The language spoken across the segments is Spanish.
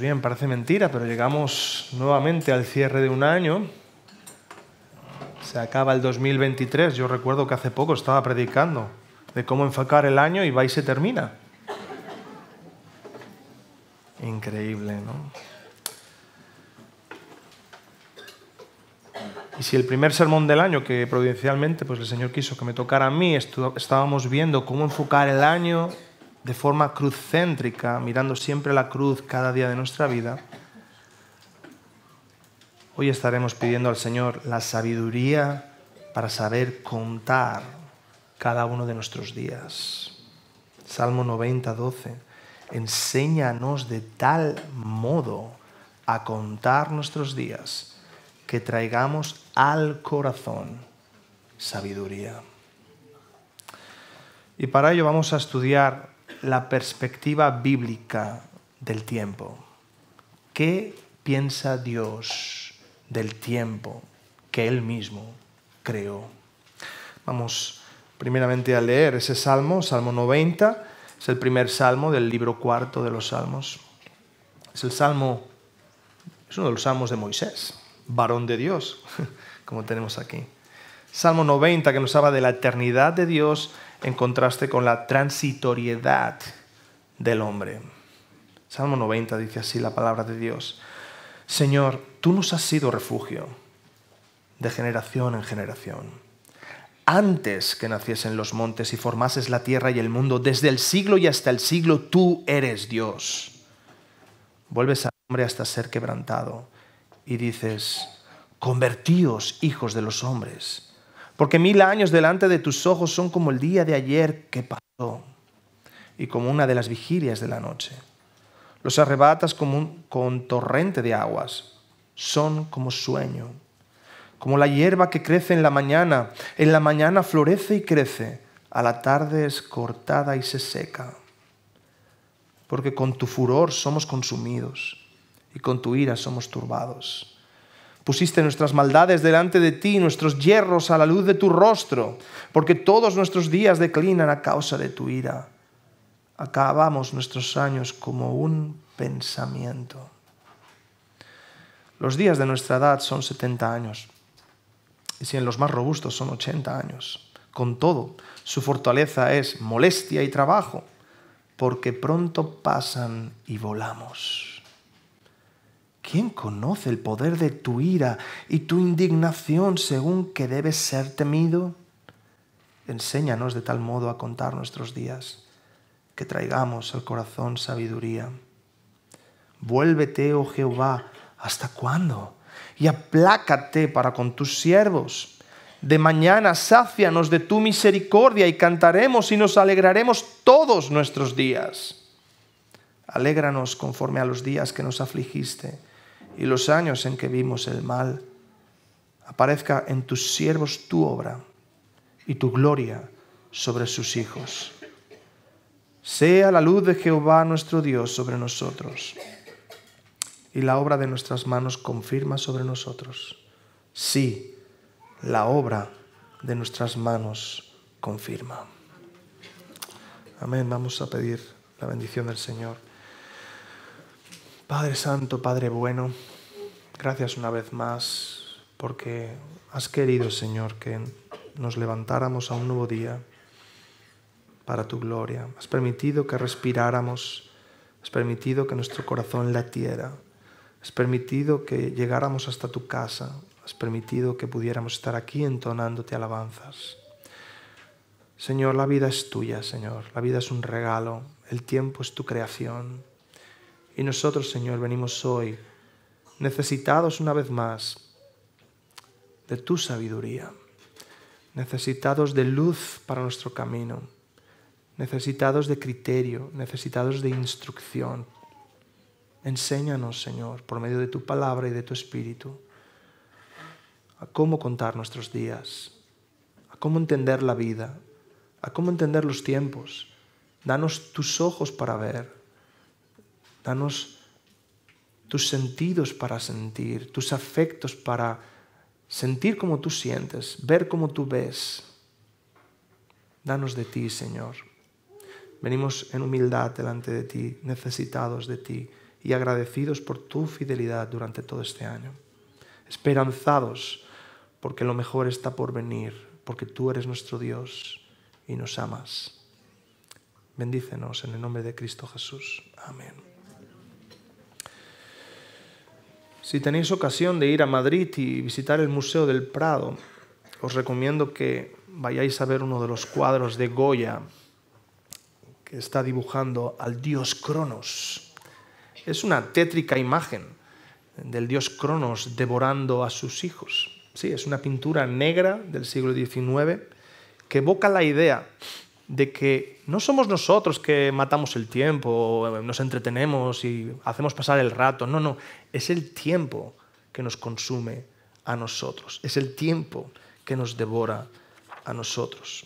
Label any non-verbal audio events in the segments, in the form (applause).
bien, parece mentira, pero llegamos nuevamente al cierre de un año. Se acaba el 2023. Yo recuerdo que hace poco estaba predicando de cómo enfocar el año y va y se termina. Increíble, ¿no? Y si el primer sermón del año, que providencialmente pues el Señor quiso que me tocara a mí, estábamos viendo cómo enfocar el año, de forma cruzcéntrica, mirando siempre la cruz cada día de nuestra vida, hoy estaremos pidiendo al Señor la sabiduría para saber contar cada uno de nuestros días. Salmo 90, 12. Enséñanos de tal modo a contar nuestros días que traigamos al corazón sabiduría. Y para ello vamos a estudiar la perspectiva bíblica del tiempo. ¿Qué piensa Dios del tiempo que Él mismo creó? Vamos primeramente a leer ese salmo, Salmo 90, es el primer salmo del libro cuarto de los salmos. Es el salmo, es uno de los salmos de Moisés, varón de Dios, (laughs) como tenemos aquí. Salmo 90 que nos habla de la eternidad de Dios, en contraste con la transitoriedad del hombre. Salmo 90 dice así la palabra de Dios. Señor, tú nos has sido refugio de generación en generación. Antes que naciesen los montes y formases la tierra y el mundo, desde el siglo y hasta el siglo, tú eres Dios. Vuelves al hombre hasta ser quebrantado y dices, convertíos hijos de los hombres porque mil años delante de tus ojos son como el día de ayer que pasó y como una de las vigilias de la noche. Los arrebatas como un con torrente de aguas. Son como sueño, como la hierba que crece en la mañana. En la mañana florece y crece, a la tarde es cortada y se seca. Porque con tu furor somos consumidos y con tu ira somos turbados. Pusiste nuestras maldades delante de ti, nuestros hierros a la luz de tu rostro, porque todos nuestros días declinan a causa de tu ira. Acabamos nuestros años como un pensamiento. Los días de nuestra edad son 70 años, y si en los más robustos son 80 años. Con todo, su fortaleza es molestia y trabajo, porque pronto pasan y volamos. ¿Quién conoce el poder de tu ira y tu indignación según que debes ser temido? Enséñanos de tal modo a contar nuestros días, que traigamos al corazón sabiduría. Vuélvete, oh Jehová, ¿hasta cuándo? Y aplácate para con tus siervos. De mañana sácianos de tu misericordia y cantaremos y nos alegraremos todos nuestros días. Alégranos conforme a los días que nos afligiste y los años en que vimos el mal. Aparezca en tus siervos tu obra y tu gloria sobre sus hijos. Sea la luz de Jehová nuestro Dios sobre nosotros y la obra de nuestras manos confirma sobre nosotros. Sí, la obra de nuestras manos confirma. Amén. Vamos a pedir la bendición del Señor. Padre Santo, Padre bueno, gracias una vez más porque has querido, Señor, que nos levantáramos a un nuevo día para tu gloria. Has permitido que respiráramos, has permitido que nuestro corazón latiera, has permitido que llegáramos hasta tu casa, has permitido que pudiéramos estar aquí entonándote alabanzas. Señor, la vida es tuya, Señor, la vida es un regalo, el tiempo es tu creación. Y nosotros, Señor, venimos hoy necesitados una vez más de tu sabiduría, necesitados de luz para nuestro camino, necesitados de criterio, necesitados de instrucción. Enséñanos, Señor, por medio de tu palabra y de tu espíritu, a cómo contar nuestros días, a cómo entender la vida, a cómo entender los tiempos. Danos tus ojos para ver Danos tus sentidos para sentir, tus afectos para sentir como tú sientes, ver como tú ves. Danos de ti, Señor. Venimos en humildad delante de ti, necesitados de ti y agradecidos por tu fidelidad durante todo este año. Esperanzados porque lo mejor está por venir, porque tú eres nuestro Dios y nos amas. Bendícenos en el nombre de Cristo Jesús. Amén. Si tenéis ocasión de ir a Madrid y visitar el Museo del Prado, os recomiendo que vayáis a ver uno de los cuadros de Goya que está dibujando al dios Cronos. Es una tétrica imagen del dios Cronos devorando a sus hijos. Sí, es una pintura negra del siglo XIX que evoca la idea de que no somos nosotros que matamos el tiempo, eh, nos entretenemos y hacemos pasar el rato, no, no, es el tiempo que nos consume a nosotros, es el tiempo que nos devora a nosotros.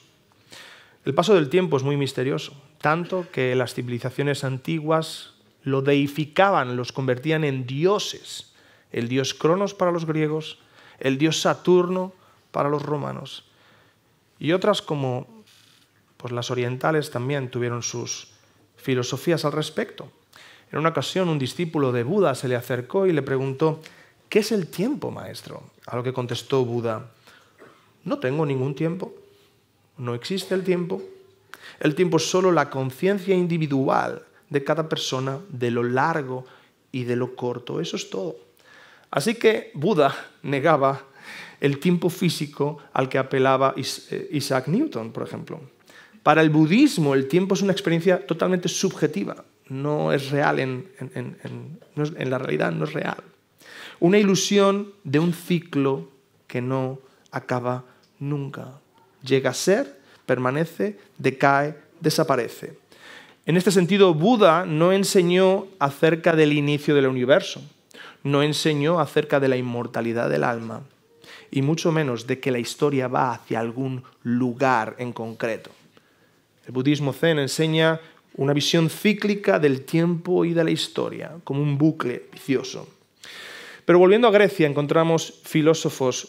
El paso del tiempo es muy misterioso, tanto que las civilizaciones antiguas lo deificaban, los convertían en dioses, el dios Cronos para los griegos, el dios Saturno para los romanos, y otras como pues las orientales también tuvieron sus filosofías al respecto. En una ocasión un discípulo de Buda se le acercó y le preguntó, ¿qué es el tiempo, maestro? A lo que contestó Buda, no tengo ningún tiempo, no existe el tiempo. El tiempo es solo la conciencia individual de cada persona de lo largo y de lo corto, eso es todo. Así que Buda negaba el tiempo físico al que apelaba eh, Isaac Newton, por ejemplo. Para el budismo el tiempo es una experiencia totalmente subjetiva, no es real en, la realidad, no es real. Una ilusión de un ciclo que no acaba nunca. Llega a ser, permanece, decae, desaparece. En este sentido, Buda no enseñó acerca del inicio del universo, no enseñó acerca de la inmortalidad del alma, y mucho menos de que la historia va hacia algún lugar en concreto. El budismo zen enseña una visión cíclica del tiempo y de la historia, como un bucle vicioso. Pero volviendo a Grecia, encontramos filósofos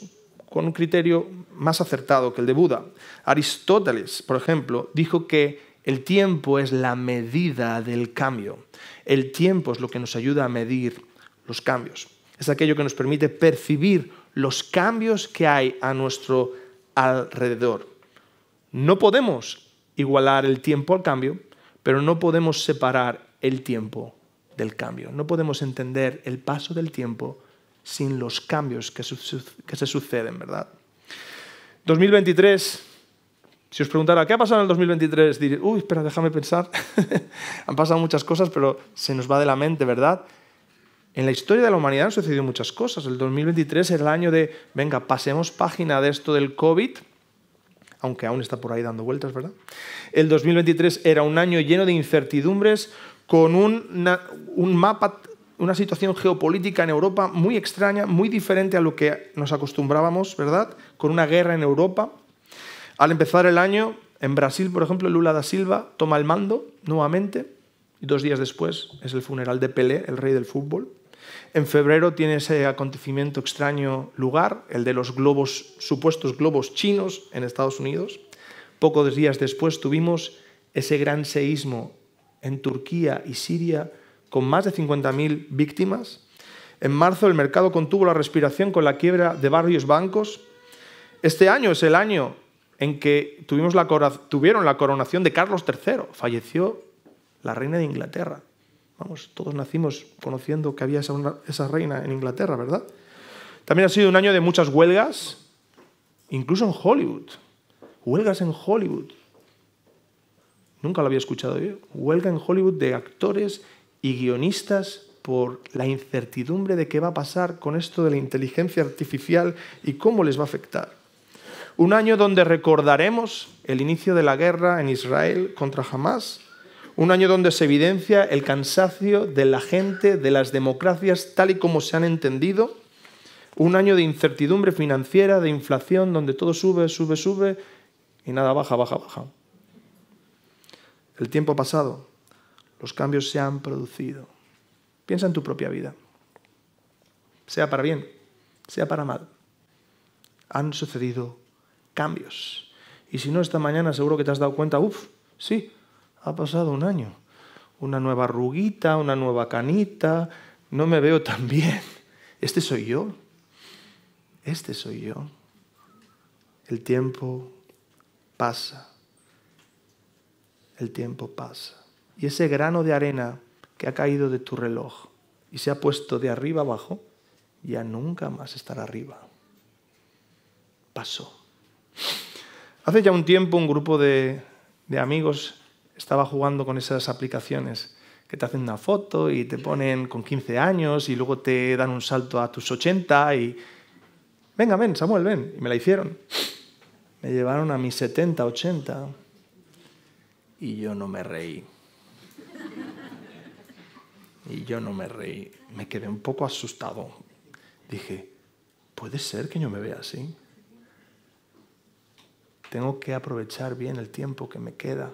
con un criterio más acertado que el de Buda. Aristóteles, por ejemplo, dijo que el tiempo es la medida del cambio. El tiempo es lo que nos ayuda a medir los cambios. Es aquello que nos permite percibir los cambios que hay a nuestro alrededor. No podemos igualar el tiempo al cambio, pero no podemos separar el tiempo del cambio. No podemos entender el paso del tiempo sin los cambios que, se suceden, ¿verdad? 2023, si os preguntara, ¿qué ha pasado en el 2023? Diréis, uy, espera, déjame pensar. (laughs) Han pasado muchas cosas, pero se nos va de la mente, ¿verdad? En la historia de la humanidad han sucedido muchas cosas. El 2023 es el año de, venga, pasemos página de esto del COVID aunque aún está por ahí dando vueltas, ¿verdad? El 2023 era un año lleno de incertidumbres, con un mapa, una situación geopolítica en Europa muy extraña, muy diferente a lo que nos acostumbrábamos, ¿verdad? Con una guerra en Europa. Al empezar el año, en Brasil, por ejemplo, Lula da Silva toma el mando nuevamente y dos días después es el funeral de Pelé, el rey del fútbol. En febrero tiene ese acontecimiento extraño lugar, el de los globos, supuestos globos chinos en Estados Unidos. Pocos días después tuvimos ese gran seísmo en Turquía y Siria con más de 50.000 víctimas. En marzo el mercado contuvo la respiración con la quiebra de varios bancos. Este año es el año en que tuvieron la coronación de Carlos III. Falleció la reina de Inglaterra. Vamos, todos nacimos conociendo que había esa, reina en Inglaterra, ¿verdad? También ha sido un año de muchas huelgas, incluso en Hollywood. Huelgas en Hollywood. Nunca lo había escuchado yo. Huelga en Hollywood de actores y guionistas por la incertidumbre de qué va a pasar con esto de la inteligencia artificial y cómo les va a afectar. Un año donde recordaremos el inicio de la guerra en Israel contra Hamas un año donde se evidencia el cansacio de la gente de las democracias tal y como se han entendido, un año de incertidumbre financiera, de inflación, donde todo sube, sube, sube y nada baja, baja, baja. El tiempo ha pasado, los cambios se han producido. Piensa en tu propia vida, sea para bien, sea para mal. Han sucedido cambios. Y si no, esta mañana seguro que te has dado cuenta, uff, sí, ha pasado un año. Una nueva ruguita, una nueva canita, no me veo tan bien. Este soy yo. Este soy yo. El tiempo pasa. El tiempo pasa. Y ese grano de arena que ha caído de tu reloj y se ha puesto de arriba abajo, ya nunca más estará arriba. Pasó. Hace ya un tiempo un grupo de, de amigos estaba jugando con esas aplicaciones que te hacen una foto y te ponen con 15 años y luego te dan un salto a tus 80 y... Venga, ven, Samuel, ven. Y me la hicieron. Me llevaron a mis 70, 80 y yo no me reí. Y yo no me reí. Me quedé un poco asustado. Dije, ¿puede ser que yo me vea así? Tengo que aprovechar bien el tiempo que me queda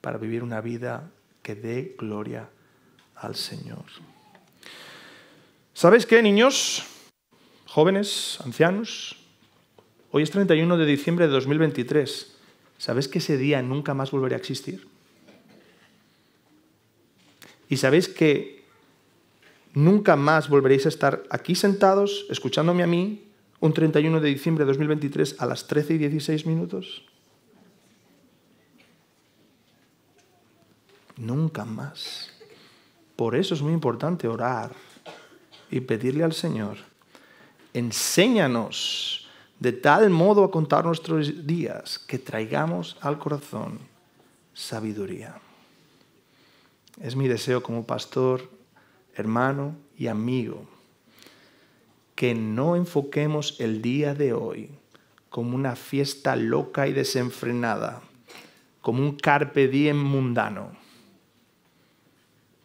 para vivir una vida que dé gloria al Señor. ¿Sabéis qué, niños, jóvenes, ancianos? Hoy es 31 de diciembre de 2023. ¿Sabéis que ese día nunca más volverá a existir? ¿Y sabéis que nunca más volveréis a estar aquí sentados, escuchándome a mí, un 31 de diciembre de 2023 a las 13 y 16 minutos? nunca más. Por eso es muy importante orar y pedirle al Señor, enséñanos de tal modo a contar nuestros días que traigamos al corazón sabiduría. Es mi deseo como pastor, hermano y amigo que no enfoquemos el día de hoy como una fiesta loca y desenfrenada, como un carpe diem mundano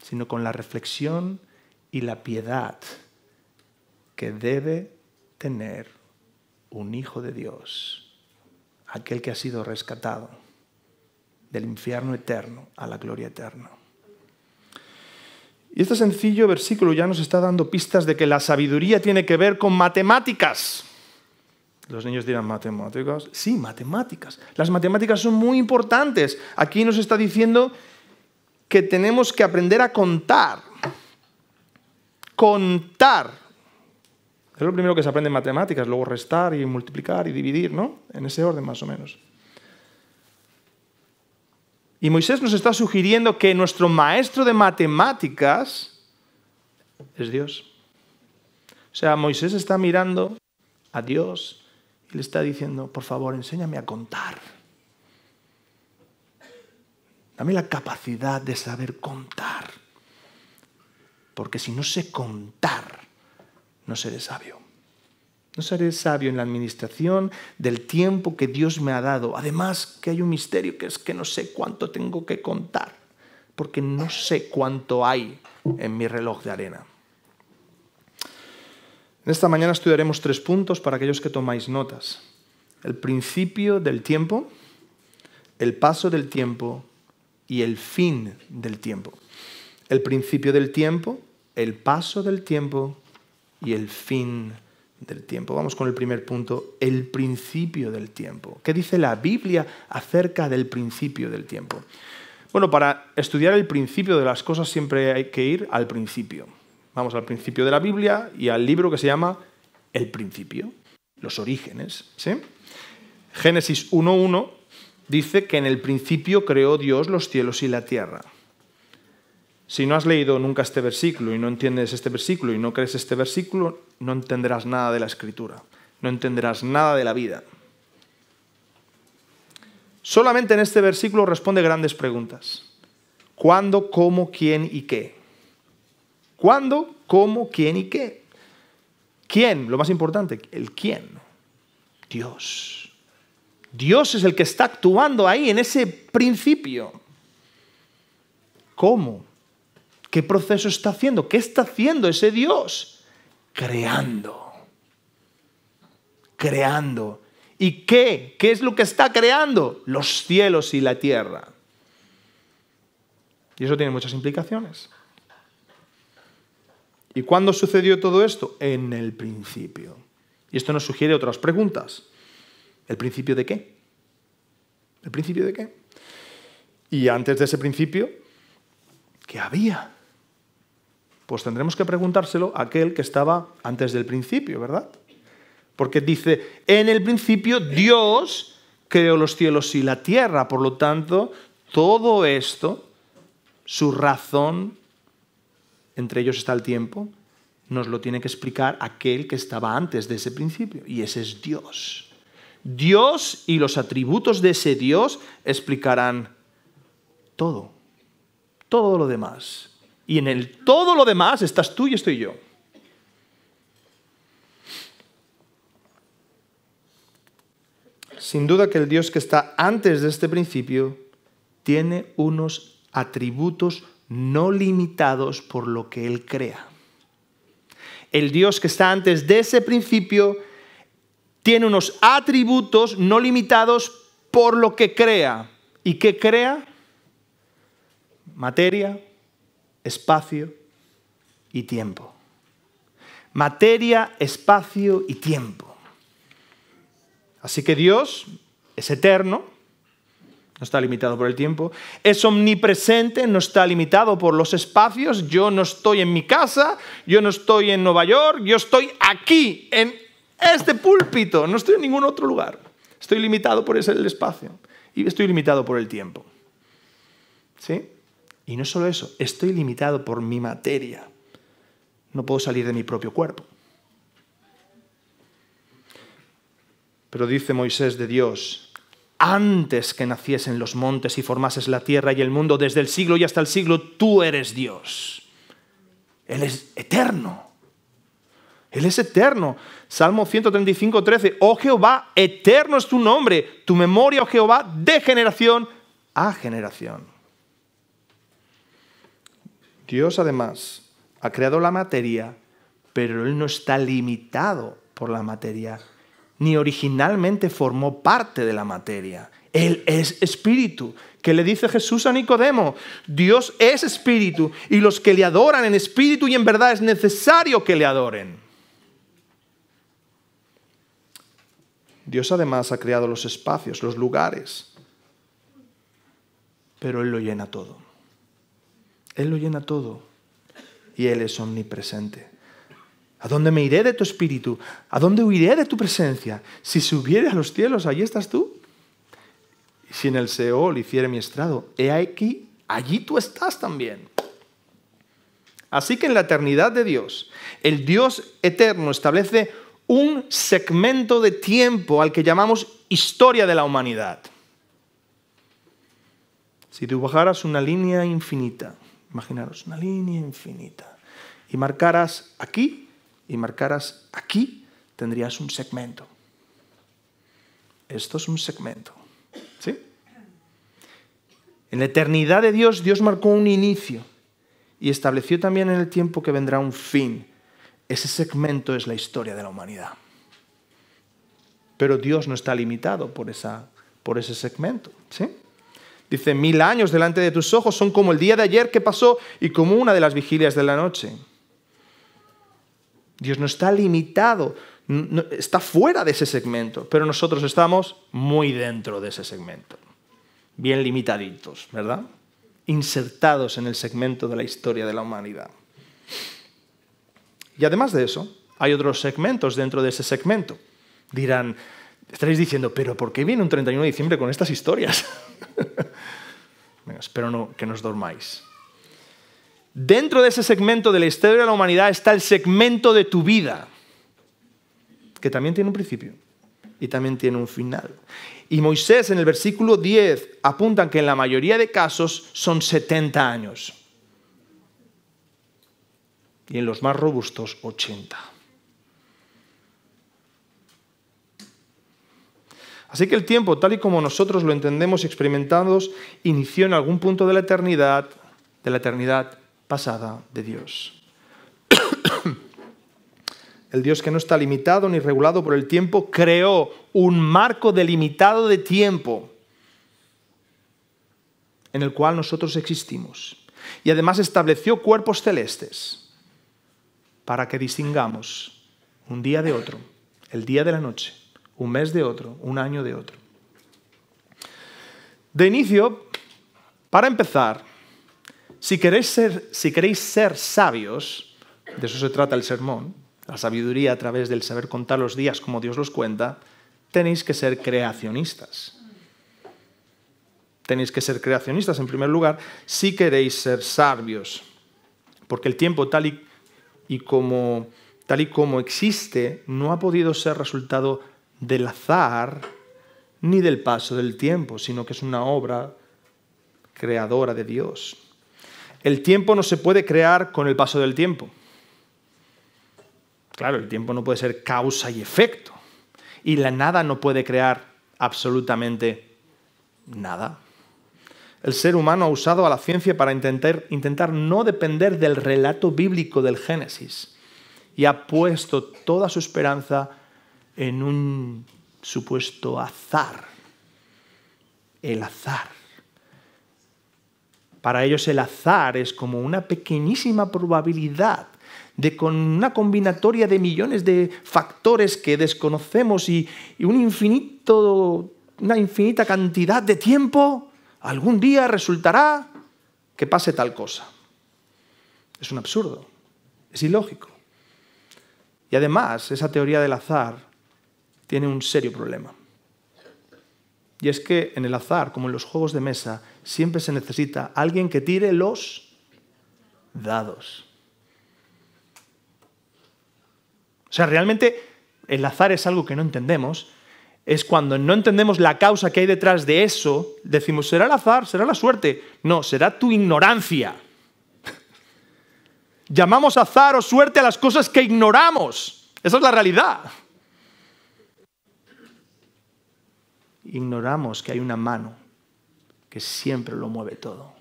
sino con la reflexión y la piedad que debe tener un hijo de Dios, aquel que ha sido rescatado del infierno eterno a la gloria eterna. Y este sencillo versículo ya nos está dando pistas de que la sabiduría tiene que ver con matemáticas. Los niños dirán, ¿matemáticas? Sí, matemáticas. Las matemáticas son muy importantes. Aquí nos está diciendo que tenemos que aprender a contar. Contar. Es lo primero que se aprende en matemáticas, luego restar y multiplicar y dividir, ¿no? En ese orden más o menos. Y Moisés nos está sugiriendo que nuestro maestro de matemáticas es Dios. O sea, Moisés está mirando a Dios y le está diciendo, por favor, enséñame a contar. Dame la capacidad de saber contar. Porque si no sé contar, no seré sabio. No seré sabio en la administración del tiempo que Dios me ha dado. Además, que hay un misterio que es que no sé cuánto tengo que contar, porque no sé cuánto hay en mi reloj de arena. En esta mañana estudiaremos tres puntos para aquellos que tomáis notas. El principio del tiempo, el paso del tiempo y el fin del tiempo. El principio del tiempo, el paso del tiempo y el fin del tiempo. Vamos con el primer punto, el principio del tiempo. ¿Qué dice la Biblia acerca del principio del tiempo? Bueno, para estudiar el principio de las cosas siempre hay que ir al principio. Vamos al principio de la Biblia y al libro que se llama El principio, los orígenes. Génesis 1.1 dice que en el principio creó Dios los cielos y la tierra. Si no has leído nunca este versículo y no entiendes este versículo y no crees este versículo, no entenderás nada de la escritura, no entenderás nada de la vida. Solamente en este versículo responde grandes preguntas. ¿Cuándo, cómo, quién y qué? ¿Cuándo, cómo, quién y qué? ¿Quién? Lo más importante, el quién. Dios. Dios es el que está actuando ahí, en ese principio. ¿Cómo? ¿Qué proceso está haciendo? ¿Qué está haciendo ese Dios? Creando. Creando. ¿Y qué? ¿Qué es lo que está creando? Los cielos y la tierra. Y eso tiene muchas implicaciones. ¿Y cuándo sucedió todo esto? En el principio. Y esto nos sugiere otras preguntas. ¿El principio de qué? ¿El principio de qué? Y antes de ese principio, ¿qué había? Pues tendremos que preguntárselo a aquel que estaba antes del principio, ¿verdad? Porque dice, en el principio Dios creó los cielos y la tierra, por lo tanto, todo esto, su razón, entre ellos está el tiempo, nos lo tiene que explicar aquel que estaba antes de ese principio, y ese es Dios. Dios y los atributos de ese Dios explicarán todo, todo lo demás. Y en el todo lo demás estás tú y estoy yo. Sin duda que el Dios que está antes de este principio tiene unos atributos no limitados por lo que Él crea. El Dios que está antes de ese principio tiene unos atributos no limitados por lo que crea. ¿Y qué crea? Materia, espacio y tiempo. Materia, espacio y tiempo. Así que Dios es eterno, no está limitado por el tiempo, es omnipresente, no está limitado por los espacios, yo no estoy en mi casa, yo no estoy en Nueva York, yo estoy aquí, en este púlpito, no estoy en ningún otro lugar. Estoy limitado por ese el espacio y estoy limitado por el tiempo. ¿Sí? Y no solo eso, estoy limitado por mi materia. No puedo salir de mi propio cuerpo. Pero dice Moisés de Dios, antes que naciesen los montes y formases la tierra y el mundo, desde el siglo y hasta el siglo, tú eres Dios. Él es eterno. Él es eterno. Salmo 135, 13. Oh Jehová, eterno es tu nombre, tu memoria, oh Jehová, de generación a generación. Dios además ha creado la materia, pero Él no está limitado por la materia, ni originalmente formó parte de la materia. Él es espíritu. que le dice Jesús a Nicodemo? Dios es espíritu y los que le adoran en espíritu y en verdad es necesario que le adoren. Dios además ha creado los espacios, los lugares, pero Él lo llena todo. Él lo llena todo y Él es omnipresente. ¿A dónde me iré de tu espíritu? ¿A dónde huiré de tu presencia? Si subiere a los cielos, allí estás tú. Y si en el Seol hiciere mi estrado, he aquí, allí tú estás también. Así que en la eternidad de Dios, el Dios eterno establece un segmento de tiempo al que llamamos historia de la humanidad. Si dibujaras una línea infinita, imaginaros una línea infinita, y marcaras aquí y marcaras aquí, tendrías un segmento. Esto es un segmento. ¿Sí? En la eternidad de Dios, Dios marcó un inicio y estableció también en el tiempo que vendrá un fin. Ese segmento es la historia de la humanidad. Pero Dios no está limitado por, esa, por ese segmento. ¿sí? Dice, mil años delante de tus ojos son como el día de ayer que pasó y como una de las vigilias de la noche. Dios no está limitado, está fuera de ese segmento, pero nosotros estamos muy dentro de ese segmento. Bien limitaditos, ¿verdad? Insertados en el segmento de la historia de la humanidad. Y además de eso, hay otros segmentos dentro de ese segmento. Dirán, estaréis diciendo, pero ¿por qué viene un 31 de diciembre con estas historias? (laughs) Venga, espero no, que nos dormáis. Dentro de ese segmento de la historia de la humanidad está el segmento de tu vida, que también tiene un principio y también tiene un final. Y Moisés en el versículo 10 apunta que en la mayoría de casos son 70 años y en los más robustos 80. Así que el tiempo, tal y como nosotros lo entendemos experimentados, inició en algún punto de la eternidad, de la eternidad pasada de Dios. (coughs) el Dios que no está limitado ni regulado por el tiempo creó un marco delimitado de tiempo en el cual nosotros existimos. Y además estableció cuerpos celestes para que distingamos un día de otro, el día de la noche, un mes de otro, un año de otro. De inicio, para empezar, si queréis ser, si queréis ser sabios, de eso se trata el sermón, la sabiduría a través del saber contar los días como Dios los cuenta, tenéis que ser creacionistas. Tenéis que ser creacionistas en primer lugar si queréis ser sabios, porque el tiempo tal y y como tal y como existe, no ha podido ser resultado del azar ni del paso del tiempo, sino que es una obra creadora de Dios. El tiempo no se puede crear con el paso del tiempo. Claro, el tiempo no puede ser causa y efecto. Y la nada no puede crear absolutamente nada el ser humano ha usado a la ciencia para intentar, no depender del relato bíblico del Génesis y ha puesto toda su esperanza en un supuesto azar. El azar. Para ellos el azar es como una pequeñísima probabilidad de con una combinatoria de millones de factores que desconocemos y, una infinita cantidad de tiempo, algún día resultará que pase tal cosa. Es un absurdo, es ilógico. Y además, esa teoría del azar tiene un serio problema. Y es que en el azar, como en los juegos de mesa, siempre se necesita alguien que tire los dados. O sea, realmente el azar es algo que no entendemos, es cuando no entendemos la causa que hay detrás de eso, decimos, será el azar, será la suerte. No, será tu ignorancia. (laughs) Llamamos azar o suerte a las cosas que ignoramos. Esa es la realidad. Ignoramos que hay una mano que siempre lo mueve todo.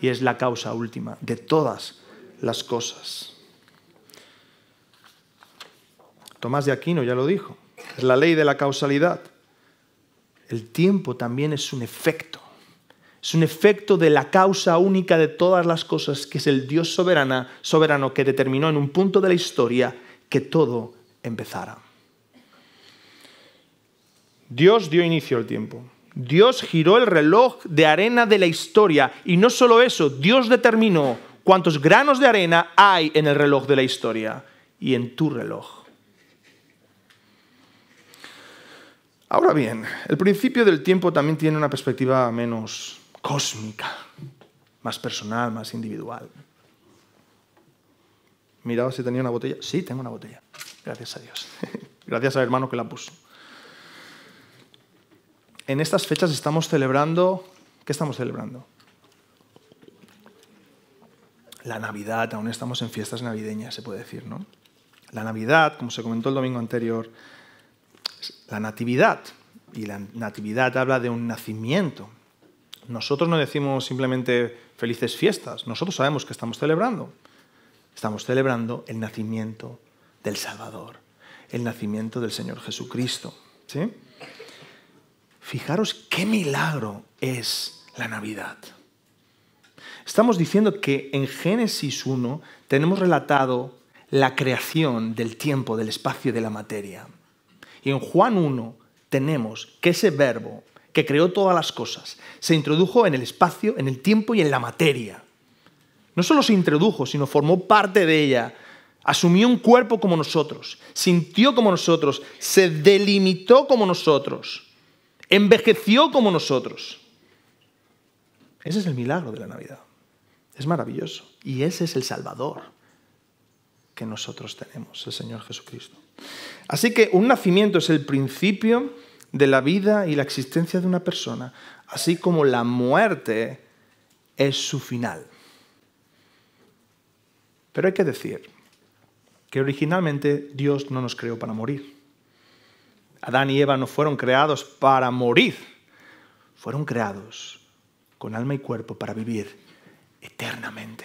Y es la causa última de todas las cosas. Tomás de Aquino ya lo dijo. Es la ley de la causalidad. El tiempo también es un efecto. Es un efecto de la causa única de todas las cosas, que es el Dios soberana, soberano que determinó en un punto de la historia que todo empezara. Dios dio inicio al tiempo. Dios giró el reloj de arena de la historia. Y no solo eso, Dios determinó cuántos granos de arena hay en el reloj de la historia y en tu reloj. Ahora bien, el principio del tiempo también tiene una perspectiva menos cósmica, más personal, más individual. Miraba si tenía una botella. Sí, tengo una botella. Gracias a Dios. (laughs) Gracias al hermano que la puso. En estas fechas estamos celebrando... ¿Qué estamos celebrando? La Navidad, aún estamos en fiestas navideñas, se puede decir, ¿no? La Navidad, como se comentó el domingo anterior, la natividad. Y la natividad habla de un nacimiento. Nosotros no decimos simplemente felices fiestas, nosotros sabemos que estamos celebrando. Estamos celebrando el nacimiento del Salvador, el nacimiento del Señor Jesucristo. Fijaros qué milagro es la Navidad. Estamos diciendo que en Génesis 1 tenemos relatado la creación del tiempo, del espacio y de la materia. Y en Juan 1 tenemos que ese verbo que creó todas las cosas se introdujo en el espacio, en el tiempo y en la materia. No solo se introdujo, sino formó parte de ella. Asumió un cuerpo como nosotros, sintió como nosotros, se delimitó como nosotros, envejeció como nosotros. Ese es el milagro de la Navidad. Es maravilloso. Y ese es el Salvador que nosotros tenemos, el Señor Jesucristo. Así que un nacimiento es el principio de la vida y la existencia de una persona, así como la muerte es su final. Pero hay que decir que originalmente Dios no nos creó para morir. Adán y Eva no fueron creados para morir, fueron creados con alma y cuerpo para vivir eternamente.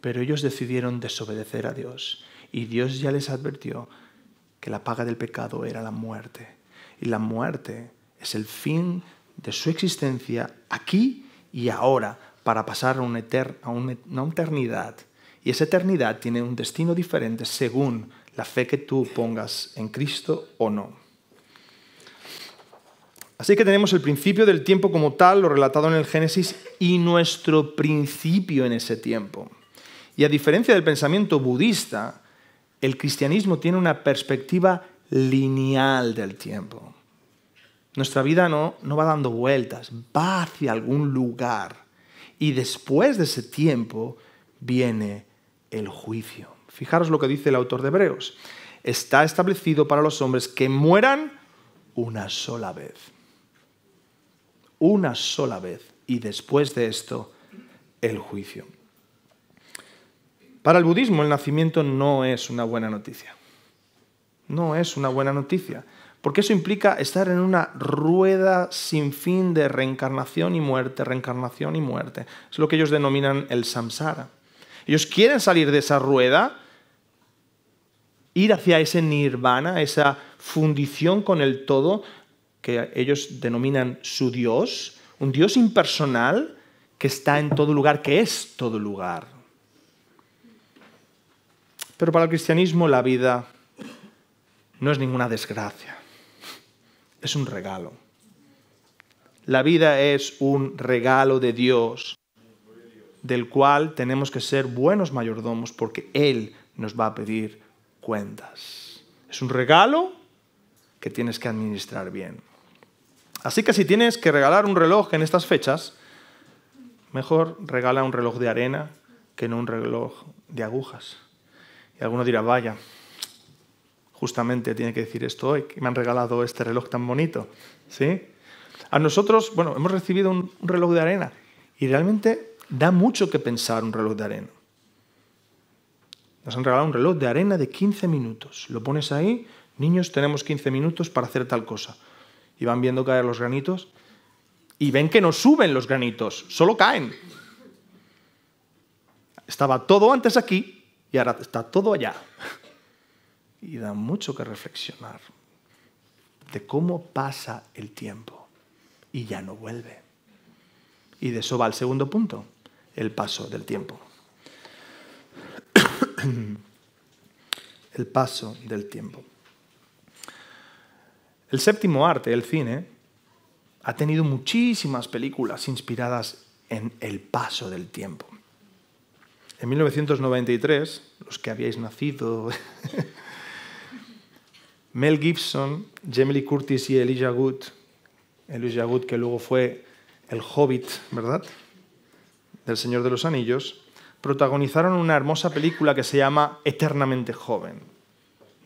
Pero ellos decidieron desobedecer a Dios y Dios ya les advirtió que la paga del pecado era la muerte. Y la muerte es el fin de su existencia aquí y ahora para pasar a una, eternidad. Y esa eternidad tiene un destino diferente según la fe que tú pongas en Cristo o no. Así que tenemos el principio del tiempo como tal, lo relatado en el Génesis, y nuestro principio en ese tiempo. Y a diferencia del pensamiento budista, el cristianismo tiene una perspectiva lineal del tiempo. Nuestra vida no, no va dando vueltas, va hacia algún lugar. Y después de ese tiempo viene el juicio. Fijaros lo que dice el autor de Hebreos. Está establecido para los hombres que mueran una sola vez. Una sola vez. Y después de esto, el juicio. Para el budismo el nacimiento no es una buena noticia. No es una buena noticia. Porque eso implica estar en una rueda sin fin de reencarnación y muerte, reencarnación y muerte. Es lo que ellos denominan el samsara. Ellos quieren salir de esa rueda, ir hacia ese nirvana, esa fundición con el todo que ellos denominan su Dios, un Dios impersonal que está en todo lugar, que es todo lugar. Pero para el cristianismo la vida no es ninguna desgracia, es un regalo. La vida es un regalo de Dios, del cual tenemos que ser buenos mayordomos porque Él nos va a pedir cuentas. Es un regalo que tienes que administrar bien. Así que si tienes que regalar un reloj en estas fechas, mejor regala un reloj de arena que no un reloj de agujas. Y alguno dirá, vaya, justamente tiene que decir esto hoy, que me han regalado este reloj tan bonito. ¿Sí? A nosotros, bueno, hemos recibido un reloj de arena y realmente da mucho que pensar un reloj de arena. Nos han regalado un reloj de arena de 15 minutos. Lo pones ahí, niños, tenemos 15 minutos para hacer tal cosa. Y van viendo caer los granitos y ven que no suben los granitos, solo caen. Estaba todo antes aquí y ahora está todo allá. Y da mucho que reflexionar de cómo pasa el tiempo y ya no vuelve. Y de eso va el segundo punto, el paso del tiempo. (coughs) el paso del tiempo. El séptimo arte, el cine, ha tenido muchísimas películas inspiradas en el paso del tiempo. En 1993, los que habíais nacido, (laughs) Mel Gibson, Jamie Curtis y Elijah Wood, Elijah Wood que luego fue el Hobbit, ¿verdad? Del Señor de los Anillos, protagonizaron una hermosa película que se llama Eternamente Joven.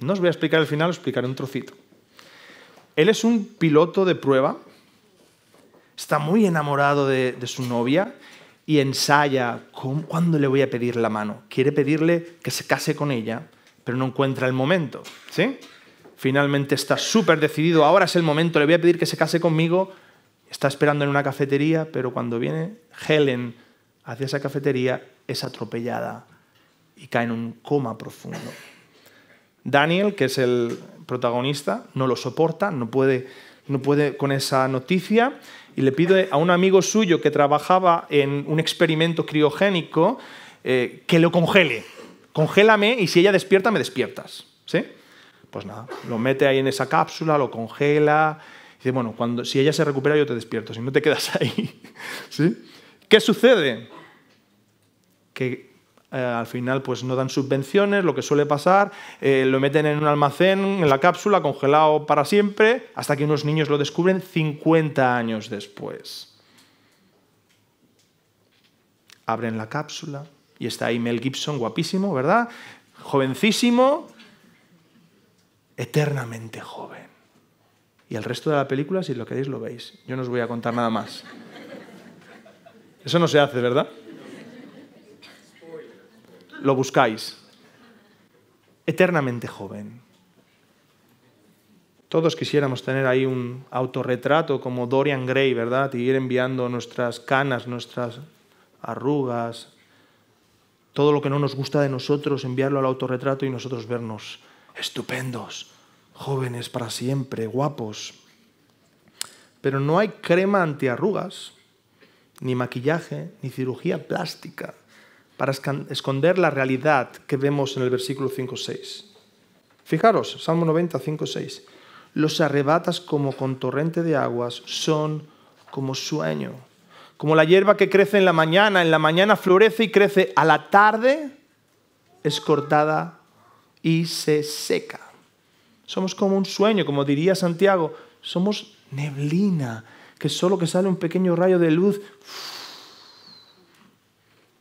No os voy a explicar el final, os explicaré un trocito. Él es un piloto de prueba, está muy enamorado de, de su novia y ensaya cuándo le voy a pedir la mano. Quiere pedirle que se case con ella, pero no encuentra el momento. ¿sí? Finalmente está súper decidido, ahora es el momento, le voy a pedir que se case conmigo. Está esperando en una cafetería, pero cuando viene Helen hacia esa cafetería es atropellada y cae en un coma profundo. Daniel, que es el protagonista, no lo soporta, no puede no puede con esa noticia y le pide a un amigo suyo que trabajaba en un experimento criogénico eh, que lo congele. Congélame y si ella despierta, me despiertas. ¿Sí? Pues nada, lo mete ahí en esa cápsula, lo congela. Y dice, bueno, cuando, si ella se recupera, yo te despierto, si no te quedas (laughs) ahí. ¿Sí? ¿Qué sucede? Que eh, al final pues no dan subvenciones, lo que suele pasar, eh, lo meten en un almacén, en la cápsula, congelado para siempre, hasta que unos niños lo descubren 50 años después. Abren la cápsula y está ahí Mel Gibson, guapísimo, ¿verdad? Jovencísimo, eternamente joven. Y el resto de la película, si lo queréis, lo veis. Yo no os voy a contar nada más. Eso no se hace, ¿verdad? lo buscáis. Eternamente joven. Todos quisiéramos tener ahí un autorretrato como Dorian Gray, ¿verdad? Y ir enviando nuestras canas, nuestras arrugas, todo lo que no nos gusta de nosotros, enviarlo al autorretrato y nosotros vernos estupendos, jóvenes para siempre, guapos. Pero no hay crema antiarrugas, ni maquillaje, ni cirugía plástica para esconder la realidad que vemos en el versículo 5-6. Fijaros, Salmo 90, 5-6. Los arrebatas como con torrente de aguas, son como sueño, como la hierba que crece en la mañana, en la mañana florece y crece, a la tarde es cortada y se seca. Somos como un sueño, como diría Santiago, somos neblina, que solo que sale un pequeño rayo de luz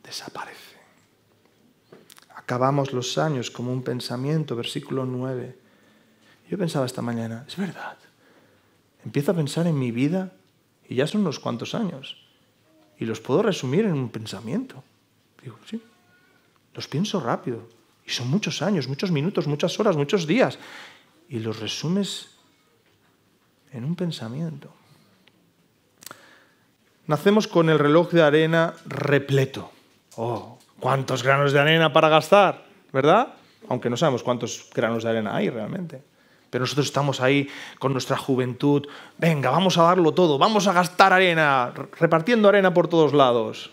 desaparece acabamos los años como un pensamiento, versículo 9. Yo pensaba esta mañana, es verdad, empiezo a pensar en mi vida y ya son unos cuantos años y los puedo resumir en un pensamiento. Digo, sí, los pienso rápido y son muchos años, muchos minutos, muchas horas, muchos días y los resumes en un pensamiento. Nacemos con el reloj de arena repleto. Oh, ¿Cuántos granos de arena para gastar? ¿Verdad? Aunque no sabemos cuántos granos de arena hay realmente. Pero nosotros estamos ahí con nuestra juventud. Venga, vamos a darlo todo. Vamos a gastar arena. Repartiendo arena por todos lados.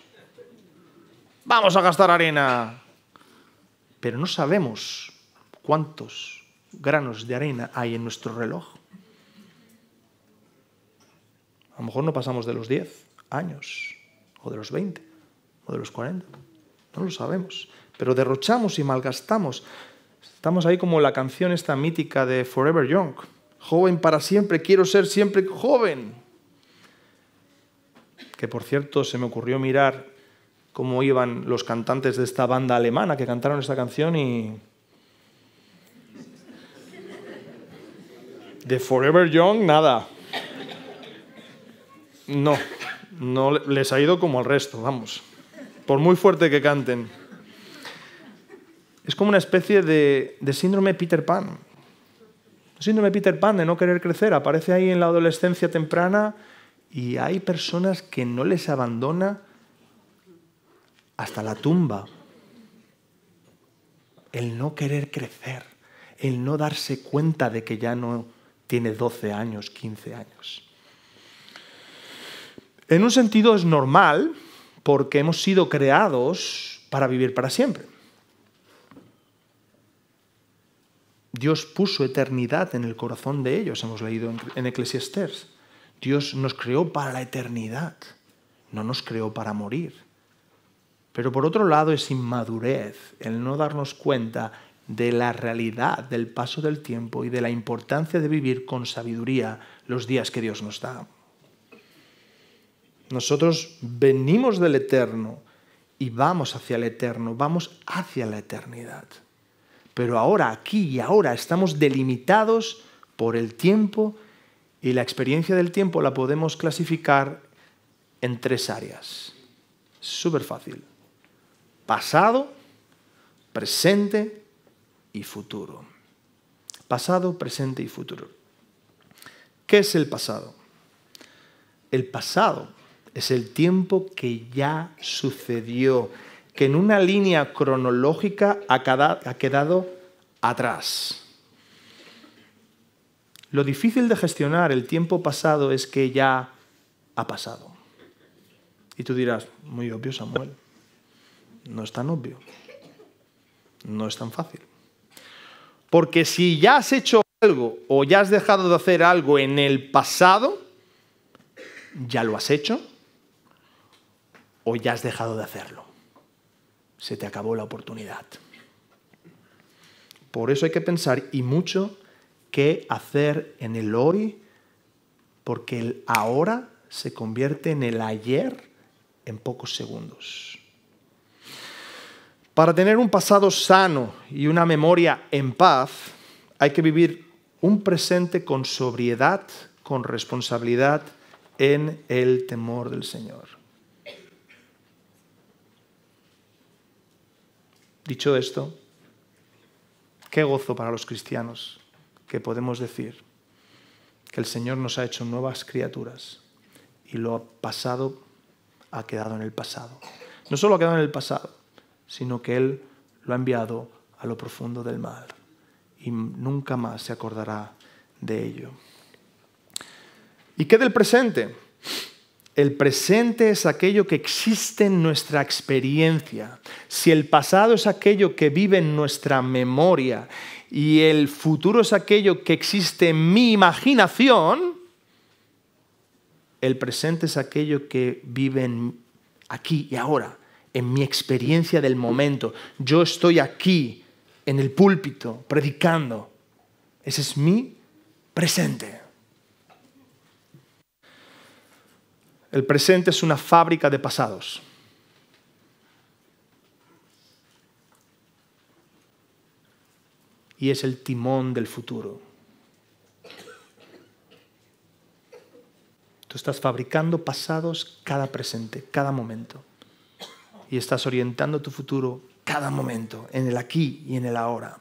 Vamos a gastar arena. Pero no sabemos cuántos granos de arena hay en nuestro reloj. A lo mejor no pasamos de los 10 años, o de los 20, o de los 40. No lo sabemos. Pero derrochamos y malgastamos. Estamos ahí como la canción esta mítica de Forever Young. Joven para siempre, quiero ser siempre joven. Que por cierto, se me ocurrió mirar cómo iban los cantantes de esta banda alemana que cantaron esta canción y... De Forever Young, nada. No, no les ha ido como al resto, vamos por muy fuerte que canten. Es como una especie de, síndrome Peter Pan. síndrome Peter Pan de no querer crecer aparece ahí en la adolescencia temprana y hay personas que no les abandona hasta la tumba. El no querer crecer, el no darse cuenta de que ya no tiene 12 años, 15 años. En un sentido es normal, porque hemos sido creados para vivir para siempre. Dios puso eternidad en el corazón de ellos, hemos leído en Eclesiastés. Dios nos creó para la eternidad, no nos creó para morir. Pero por otro lado es inmadurez el no darnos cuenta de la realidad del paso del tiempo y de la importancia de vivir con sabiduría los días que Dios nos da. Nosotros venimos del eterno y vamos hacia el eterno, vamos hacia la eternidad. Pero ahora, aquí y ahora, estamos delimitados por el tiempo y la experiencia del tiempo la podemos clasificar en tres áreas. Súper fácil. Pasado, presente y futuro. Pasado, presente y futuro. ¿Qué es el pasado? El pasado es el tiempo que ya sucedió, que en una línea cronológica ha quedado atrás. Lo difícil de gestionar el tiempo pasado es que ya ha pasado. Y tú dirás, muy obvio Samuel, no es tan obvio, no es tan fácil. Porque si ya has hecho algo o ya has dejado de hacer algo en el pasado, ya lo has hecho o ya has dejado de hacerlo. Se te acabó la oportunidad. Por eso hay que pensar y mucho qué hacer en el hoy, porque el ahora se convierte en el ayer en pocos segundos. Para tener un pasado sano y una memoria en paz, hay que vivir un presente con sobriedad, con responsabilidad en el temor del Señor. Dicho esto, qué gozo para los cristianos que podemos decir que el Señor nos ha hecho nuevas criaturas y lo pasado ha quedado en el pasado. No solo ha quedado en el pasado, sino que Él lo ha enviado a lo profundo del mar y nunca más se acordará de ello. ¿Y qué del presente? El presente es aquello que existe en nuestra experiencia. Si el pasado es aquello que vive en nuestra memoria y el futuro es aquello que existe en mi imaginación, el presente es aquello que vive aquí y ahora, en mi experiencia del momento. Yo estoy aquí, en el púlpito, predicando. Ese es mi presente. El presente es una fábrica de pasados. Y es el timón del futuro. Tú estás fabricando pasados cada presente, cada momento. Y estás orientando tu futuro cada momento, en el aquí y en el ahora.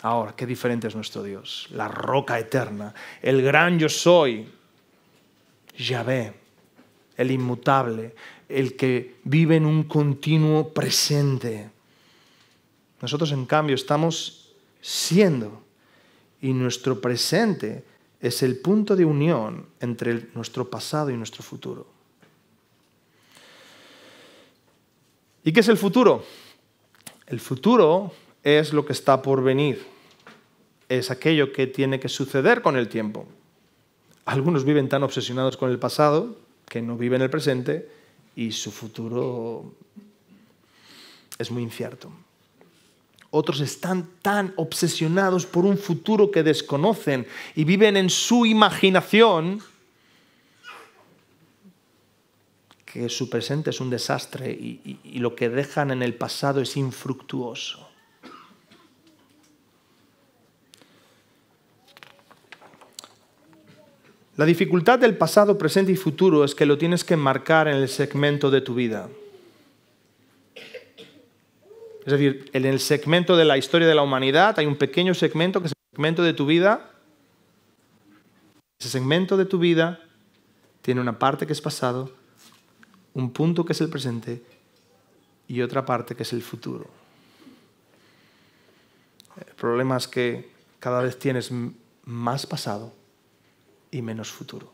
Ahora, qué diferente es nuestro Dios, la roca eterna, el gran yo soy, Yahvé, el inmutable, el que vive en un continuo presente. Nosotros, en cambio, estamos siendo y nuestro presente es el punto de unión entre nuestro pasado y nuestro futuro. ¿Y qué es el futuro? El futuro es lo que está por venir, es aquello que tiene que suceder con el tiempo. Algunos viven tan obsesionados con el pasado que no viven el presente y su futuro es muy incierto. Otros están tan obsesionados por un futuro que desconocen y viven en su imaginación que su presente es un desastre y, lo que dejan en el pasado es infructuoso. La dificultad del pasado, presente y futuro es que lo tienes que marcar en el segmento de tu vida. Es decir, en el segmento de la historia de la humanidad hay un pequeño segmento que es el segmento de tu vida. Ese segmento de tu vida tiene una parte que es pasado, un punto que es el presente y otra parte que es el futuro. El problema es que cada vez tienes más pasado y menos futuro.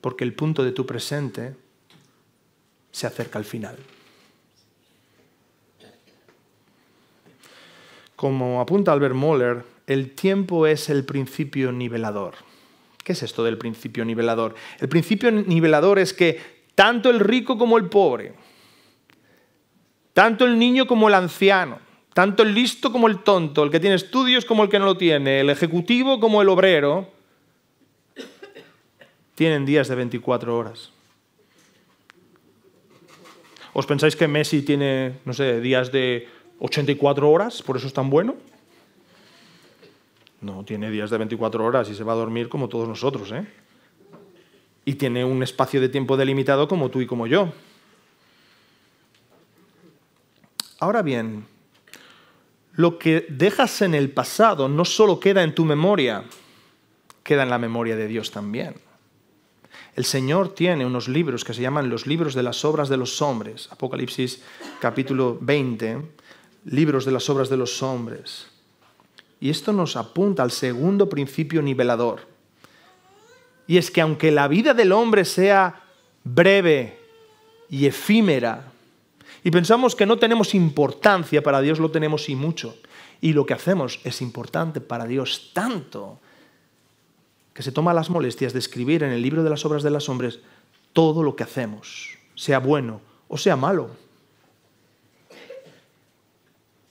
Porque el punto de tu presente se acerca al final. Como apunta Albert Moller, el tiempo es el principio nivelador. ¿Qué es esto del principio nivelador? El principio nivelador es que tanto el rico como el pobre, tanto el niño como el anciano, tanto el listo como el tonto, el que tiene estudios como el que no lo tiene, el ejecutivo como el obrero, tienen días de 24 horas. ¿Os pensáis que Messi tiene, no sé, días de 84 horas, por eso es tan bueno? No, tiene días de 24 horas y se va a dormir como todos nosotros, ¿eh? Y tiene un espacio de tiempo delimitado como tú y como yo. Ahora bien, lo que dejas en el pasado no solo queda en tu memoria, queda en la memoria de Dios también. El Señor tiene unos libros que se llaman los libros de las obras de los hombres, Apocalipsis capítulo 20, libros de las obras de los hombres. Y esto nos apunta al segundo principio nivelador. Y es que aunque la vida del hombre sea breve y efímera, y pensamos que no tenemos importancia, para Dios lo tenemos y mucho. Y lo que hacemos es importante para Dios tanto que se toma las molestias de escribir en el libro de las obras de las hombres todo lo que hacemos, sea bueno o sea malo.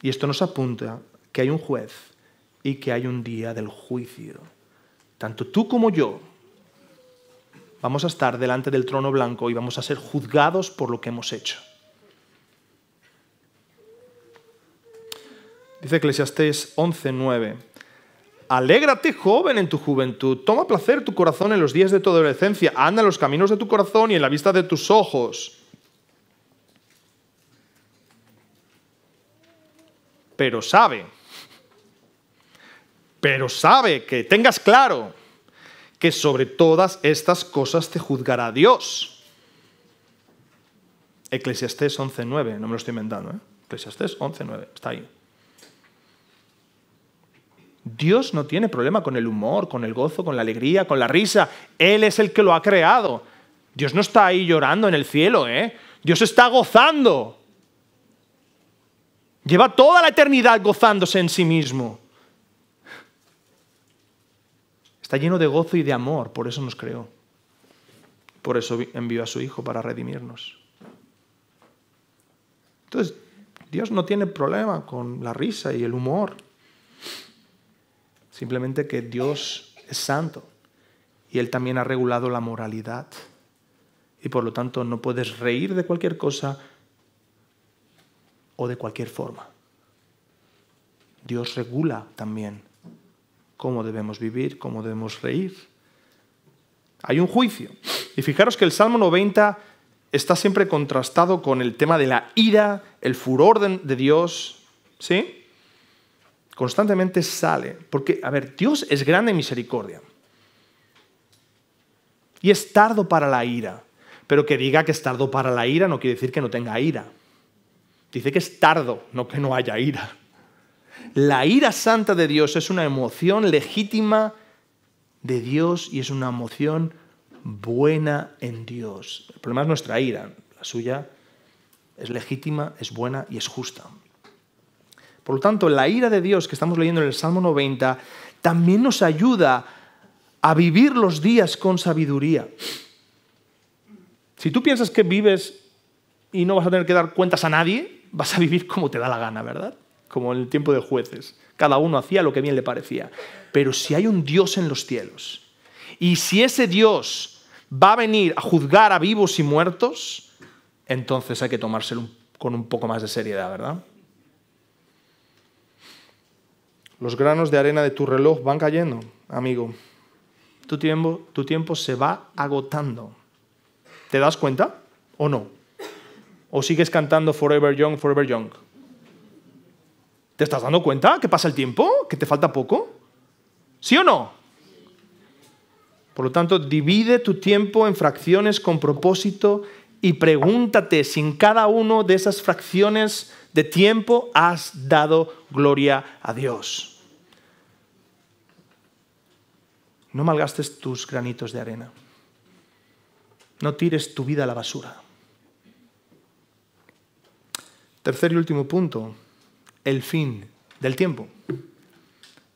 Y esto nos apunta que hay un juez y que hay un día del juicio. Tanto tú como yo vamos a estar delante del trono blanco y vamos a ser juzgados por lo que hemos hecho. Dice Eclesiastés 11:9. Alégrate, joven, en tu juventud. Toma placer tu corazón en los días de tu adolescencia. Anda en los caminos de tu corazón y en la vista de tus ojos. Pero sabe, pero sabe que tengas claro que sobre todas estas cosas te juzgará Dios. Eclesiastés 11.9, no me lo estoy inventando, ¿eh? Eclesiastés 11.9, está ahí. Dios no tiene problema con el humor, con el gozo, con la alegría, con la risa. Él es el que lo ha creado. Dios no está ahí llorando en el cielo, ¿eh? Dios está gozando. Lleva toda la eternidad gozándose en sí mismo. Está lleno de gozo y de amor, por eso nos creó. Por eso envió a su Hijo para redimirnos. Entonces, Dios no tiene problema con la risa y el humor Simplemente que Dios es santo y Él también ha regulado la moralidad. Y por lo tanto no puedes reír de cualquier cosa o de cualquier forma. Dios regula también cómo debemos vivir, cómo debemos reír. Hay un juicio. Y fijaros que el Salmo 90 está siempre contrastado con el tema de la ira, el furor de, Dios. ¿Sí? constantemente sale. Porque, a ver, Dios es grande en misericordia. Y es tardo para la ira. Pero que diga que es tardo para la ira no quiere decir que no tenga ira. Dice que es tardo, no que no haya ira. La ira santa de Dios es una emoción legítima de Dios y es una emoción buena en Dios. El problema es nuestra ira. La suya es legítima, es buena y es justa. Por lo tanto, la ira de Dios que estamos leyendo en el Salmo 90 también nos ayuda a vivir los días con sabiduría. Si tú piensas que vives y no vas a tener que dar cuentas a nadie, vas a vivir como te da la gana, ¿verdad? Como en el tiempo de jueces. Cada uno hacía lo que bien le parecía. Pero si hay un Dios en los cielos, y si ese Dios va a venir a juzgar a vivos y muertos, entonces hay que tomárselo con un poco más de seriedad, ¿verdad? Los granos de arena de tu reloj van cayendo, amigo. Tu tiempo, tu tiempo se va agotando. ¿Te das cuenta o no? ¿O sigues cantando Forever Young, Forever Young? ¿Te estás dando cuenta que pasa el tiempo? ¿Que te falta poco? ¿Sí o no? Por lo tanto, divide tu tiempo en fracciones con propósito y pregúntate si en cada una de esas fracciones de tiempo has dado gloria a Dios. No malgastes tus granitos de arena. No tires tu vida a la basura. Tercer y último punto, el fin del tiempo.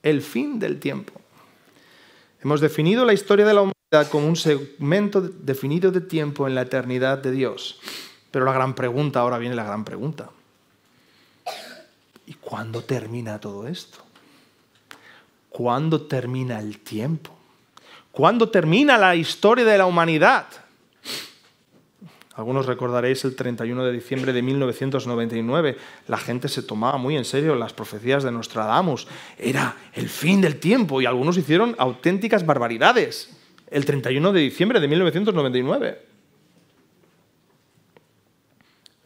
El fin del tiempo. Hemos definido la historia de la humanidad como un segmento definido de tiempo en la eternidad de Dios. Pero la gran pregunta, ahora viene la gran pregunta. ¿Y cuándo termina todo esto? ¿Cuándo termina el tiempo? ¿Cuándo termina la historia de la humanidad? Algunos recordaréis el 31 de diciembre de 1999. La gente se tomaba muy en serio las profecías de Nostradamus. Era el fin del tiempo y algunos hicieron auténticas barbaridades. El 31 de diciembre de 1999.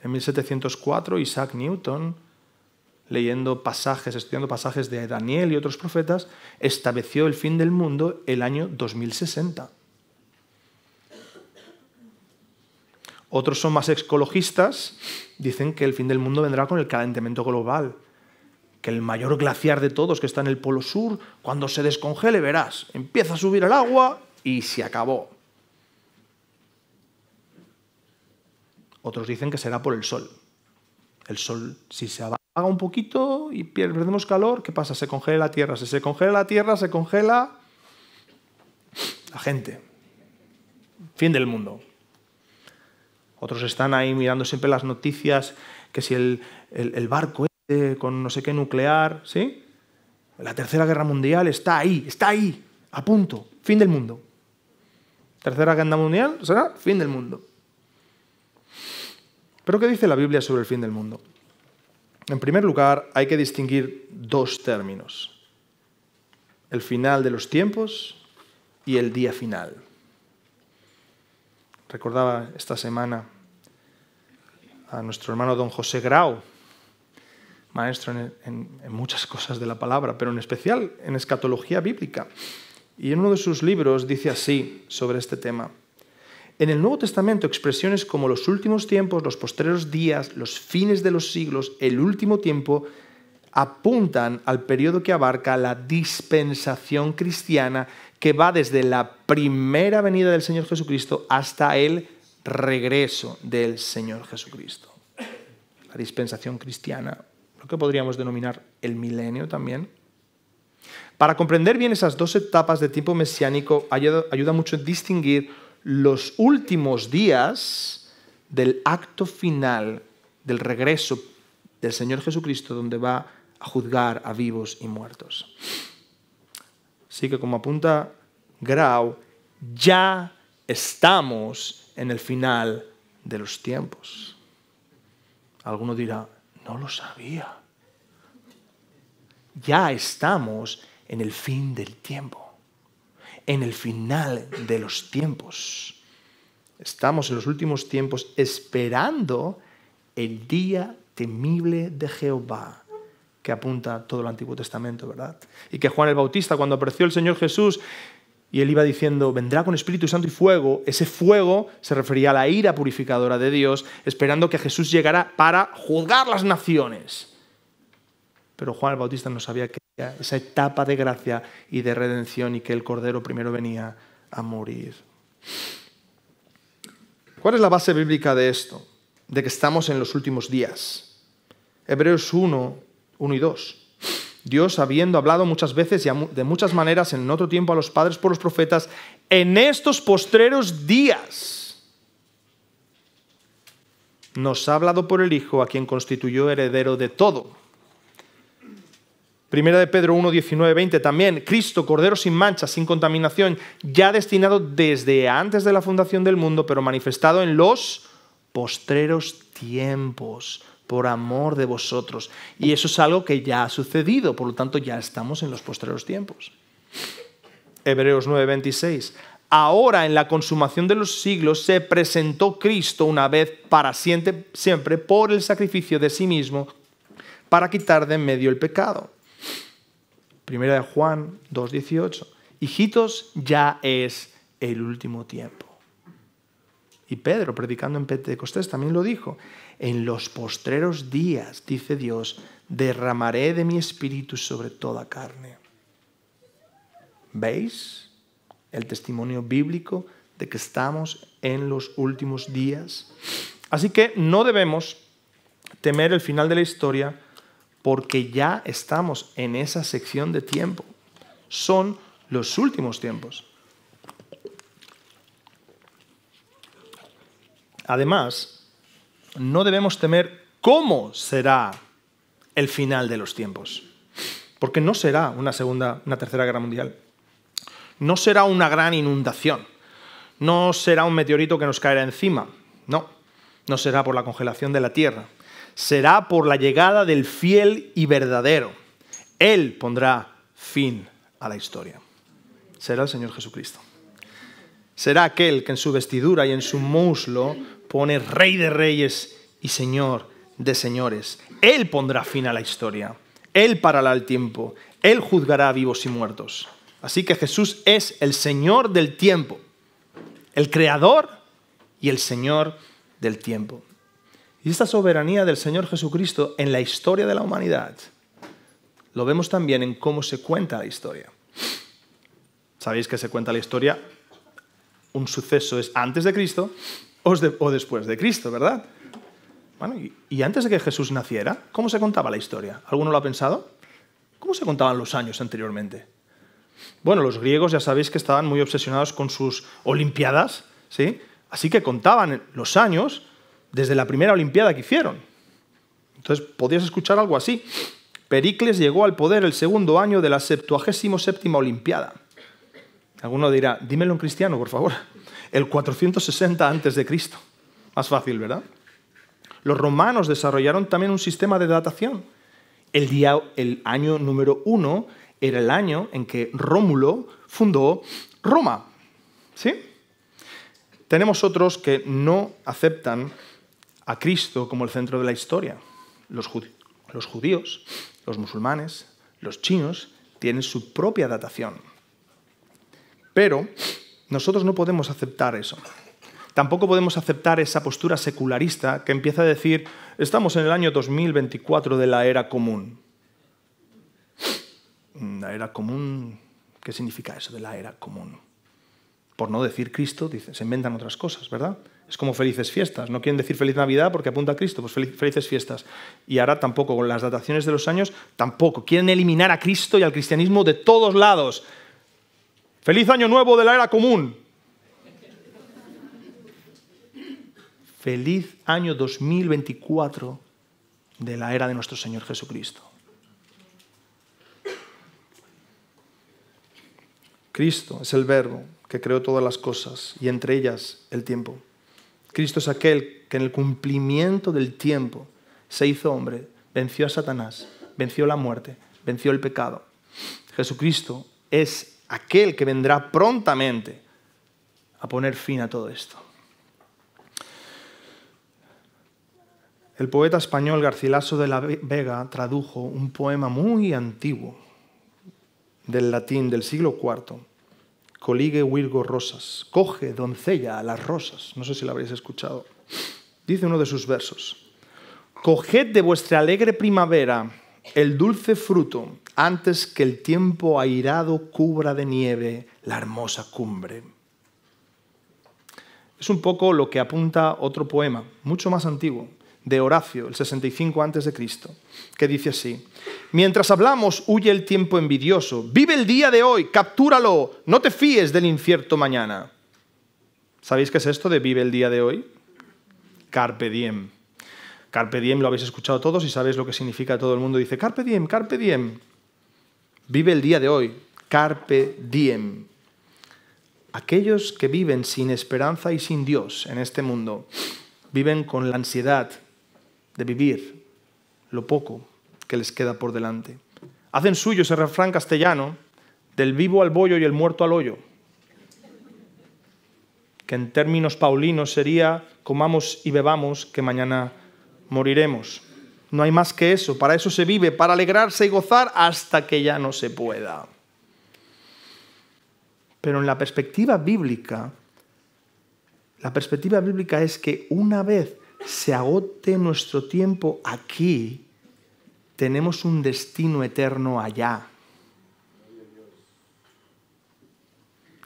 En 1704, Isaac Newton leyendo pasajes, estudiando pasajes de Daniel y otros profetas, estableció el fin del mundo el año 2060. Otros son más ecologistas, dicen que el fin del mundo vendrá con el calentamiento global, que el mayor glaciar de todos, que está en el Polo Sur, cuando se descongele, verás, empieza a subir el agua y se acabó. Otros dicen que será por el sol. El sol, si se apaga un poquito y perdemos calor, ¿qué pasa? Se congela la tierra. Si se congela la tierra, se congela la gente. Fin del mundo. Otros están ahí mirando siempre las noticias, que si el, barco este con no sé qué nuclear, ¿sí? La Tercera Guerra Mundial está ahí, está ahí, a punto. Fin del mundo. Tercera Guerra Mundial será fin del mundo. Pero ¿qué dice la Biblia sobre el fin del mundo? En primer lugar, hay que distinguir dos términos, el final de los tiempos y el día final. Recordaba esta semana a nuestro hermano don José Grau, maestro en, muchas cosas de la palabra, pero en especial en escatología bíblica. Y en uno de sus libros dice así sobre este tema. En el Nuevo Testamento, expresiones como los últimos tiempos, los postreros días, los fines de los siglos, el último tiempo, apuntan al periodo que abarca la dispensación cristiana que va desde la primera venida del Señor Jesucristo hasta el regreso del Señor Jesucristo. La dispensación cristiana, lo que podríamos denominar el milenio también. Para comprender bien esas dos etapas de tiempo mesiánico ayuda, mucho distinguir los últimos días del acto final del regreso del Señor Jesucristo, donde va a juzgar a vivos y muertos. Así que como apunta Grau, ya estamos en el final de los tiempos. Alguno dirá, no lo sabía. Ya estamos en el fin del tiempo en el final de los tiempos. Estamos en los últimos tiempos esperando el día temible de Jehová, que apunta todo el Antiguo Testamento, ¿verdad? Y que Juan el Bautista, cuando apareció el Señor Jesús, y él iba diciendo, vendrá con Espíritu Santo y fuego. Ese fuego se refería a la ira purificadora de Dios, esperando que Jesús llegara para juzgar las naciones. Pero Juan el Bautista no sabía que esa etapa de gracia y de redención y que el Cordero primero venía a morir. ¿Cuál es la base bíblica de esto? De que estamos en los últimos días. Hebreos 1, 1 y 2. Dios, habiendo hablado muchas veces y de muchas maneras en otro tiempo a los padres por los profetas, en estos postreros días nos ha hablado por el Hijo, a quien constituyó heredero de todo Primera de Pedro 1, 19, 20 también. Cristo, Cordero sin mancha, sin contaminación, ya destinado desde antes de la fundación del mundo, pero manifestado en los postreros tiempos, por amor de vosotros. Y eso es algo que ya ha sucedido, por lo tanto ya estamos en los postreros tiempos. Hebreos 9, 26. Ahora en la consumación de los siglos se presentó Cristo una vez para siempre por el sacrificio de sí mismo para quitar de en medio el pecado. Primera de Juan 2.18. Hijitos, ya es el último tiempo. Y Pedro, predicando en Pentecostés, también lo dijo. En los postreros días, dice Dios, derramaré de mi espíritu sobre toda carne. ¿Veis el testimonio bíblico de que estamos en los últimos días? Así que no debemos temer el final de la historia porque ya estamos en esa sección de tiempo. Son los últimos tiempos. Además, no debemos temer cómo será el final de los tiempos, porque no será una segunda, una tercera guerra mundial. No será una gran inundación. No será un meteorito que nos caerá encima. No, no será por la congelación de la Tierra será por la llegada del fiel y verdadero. Él pondrá fin a la historia. Será el Señor Jesucristo. Será aquel que en su vestidura y en su muslo pone rey de reyes y señor de señores. Él pondrá fin a la historia. Él parará el tiempo. Él juzgará vivos y muertos. Así que Jesús es el Señor del tiempo, el Creador y el Señor del tiempo. Y esta soberanía del Señor Jesucristo en la historia de la humanidad lo vemos también en cómo se cuenta la historia. Sabéis que se cuenta la historia, un suceso es antes de Cristo o después de Cristo, ¿verdad? Bueno, y antes de que Jesús naciera, ¿cómo se contaba la historia? ¿Alguno lo ha pensado? ¿Cómo se contaban los años anteriormente? Bueno, los griegos ya sabéis que estaban muy obsesionados con sus olimpiadas, ¿sí? Así que contaban los años desde la primera Olimpiada que hicieron. Entonces podías escuchar algo así. Pericles llegó al poder el segundo año de la 77 Olimpiada. Alguno dirá, dímelo en cristiano, por favor. El 460 antes de Cristo. Más fácil, ¿verdad? Los romanos desarrollaron también un sistema de datación. El, el año número uno era el año en que Rómulo fundó Roma. ¿Sí? Tenemos otros que no aceptan a Cristo como el centro de la historia. Los, judíos, los musulmanes, los chinos tienen su propia datación. Pero nosotros no podemos aceptar eso. Tampoco podemos aceptar esa postura secularista que empieza a decir, estamos en el año 2024 de la era común. Mm, la era común, ¿qué significa eso de la era común? Por no decir Cristo, se inventan otras cosas, ¿verdad? es como felices fiestas. No quieren decir feliz Navidad porque apunta a Cristo, pues felices fiestas. Y ahora tampoco, con las dataciones de los años, tampoco. Quieren eliminar a Cristo y al cristianismo de todos lados. Feliz año nuevo de la era común. Feliz año 2024 de la era de nuestro Señor Jesucristo. Cristo es el verbo que creó todas las cosas y entre ellas el tiempo. Cristo es aquel que en el cumplimiento del tiempo se hizo hombre, venció a Satanás, venció la muerte, venció el pecado. Jesucristo es aquel que vendrá prontamente a poner fin a todo esto. El poeta español Garcilaso de la Vega tradujo un poema muy antiguo del latín del siglo IV Coligue Wilgo Rosas, coge doncella a las rosas. No sé si la habréis escuchado. Dice uno de sus versos. Coged de vuestra alegre primavera el dulce fruto antes que el tiempo airado cubra de nieve la hermosa cumbre. Es un poco lo que apunta otro poema, mucho más antiguo, de Horacio, el 65 a.C., que dice así, Mientras hablamos, huye el tiempo envidioso, vive el día de hoy, captúralo, no te fíes del incierto mañana. ¿Sabéis qué es esto de vive el día de hoy? Carpe diem. Carpe diem lo habéis escuchado todos y sabéis lo que significa todo el mundo. Dice, carpe diem, carpe diem. Vive el día de hoy, carpe diem. Aquellos que viven sin esperanza y sin Dios en este mundo, viven con la ansiedad de vivir lo poco que les queda por delante. Hacen suyo ese refrán castellano del vivo al bollo y el muerto al hoyo, que en términos paulinos sería comamos y bebamos que mañana moriremos. No hay más que eso, para eso se vive, para alegrarse y gozar hasta que ya no se pueda. Pero en la perspectiva bíblica, la perspectiva bíblica es que una vez se agote nuestro tiempo aquí, tenemos un destino eterno allá.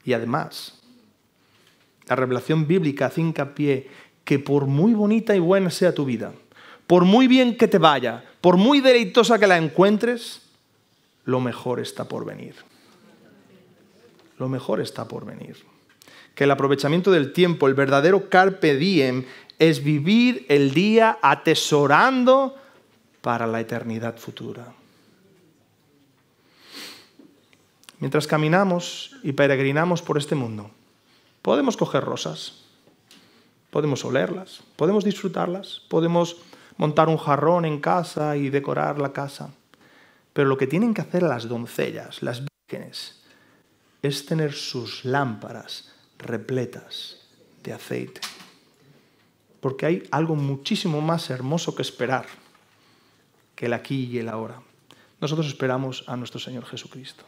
Y además, la revelación bíblica hace hincapié que por muy bonita y buena sea tu vida, por muy bien que te vaya, por muy deleitosa que la encuentres, lo mejor está por venir. Lo mejor está por venir. Que el aprovechamiento del tiempo, el verdadero carpe diem, es vivir el día atesorando para la eternidad futura. Mientras caminamos y peregrinamos por este mundo, podemos coger rosas, podemos olerlas, podemos disfrutarlas, podemos montar un jarrón en casa y decorar la casa. Pero lo que tienen que hacer las doncellas, las vírgenes, es tener sus lámparas repletas de aceite porque hay algo muchísimo más hermoso que esperar que el aquí y el ahora. Nosotros esperamos a nuestro Señor Jesucristo.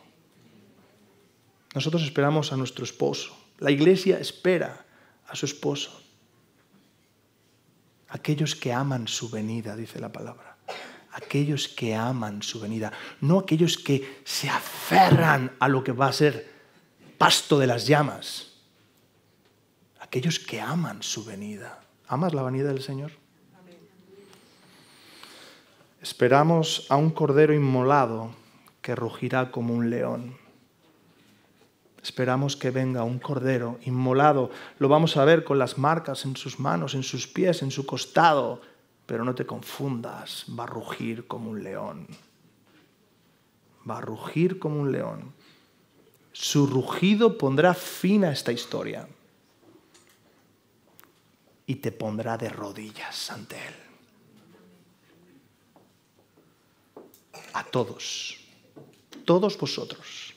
Nosotros esperamos a nuestro esposo. La iglesia espera a su esposo. Aquellos que aman su venida, dice la palabra. Aquellos que aman su venida. No aquellos que se aferran a lo que va a ser pasto de las llamas. Aquellos que aman su venida. ¿Amas la vanidad del Señor? Esperamos a un cordero inmolado que rugirá como un león. Esperamos que venga un cordero inmolado. Lo vamos a ver con las marcas en sus manos, en sus pies, en su costado. Pero no te confundas, va a rugir como un león. Va a rugir como un león. Su rugido pondrá fin a esta historia y te pondrá de rodillas ante Él. A todos, todos vosotros,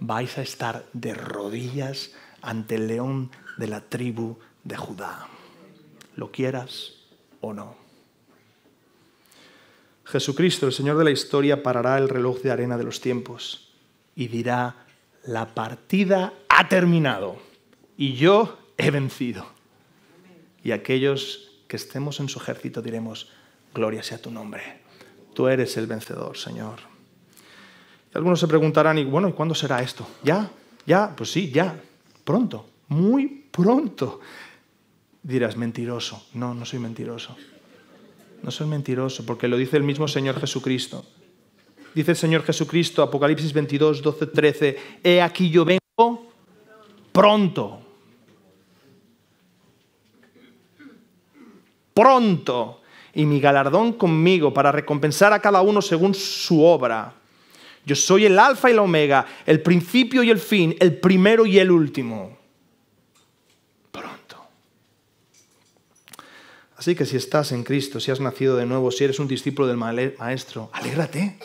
vais a estar de rodillas ante el león de la tribu de Judá, lo quieras o no. Jesucristo, el Señor de la historia, parará el reloj de arena de los tiempos y dirá, la partida ha terminado y yo he vencido y aquellos que estemos en su ejército diremos, gloria sea tu nombre. Tú eres el vencedor, Señor. algunos se preguntarán, y bueno, ¿y cuándo será esto? ¿Ya? ¿Ya? Pues sí, ya. Pronto. Muy pronto. Dirás, mentiroso. No, no soy mentiroso. No soy mentiroso, porque lo dice el mismo Señor Jesucristo. Dice el Señor Jesucristo, Apocalipsis 22, 12, 13, He aquí yo vengo pronto. pronto y mi galardón conmigo para recompensar a cada uno según su obra. Yo soy el alfa y la omega, el principio y el fin, el primero y el último. Pronto. Así que si estás en Cristo, si has nacido de nuevo, si eres un discípulo del Maestro, alégrate,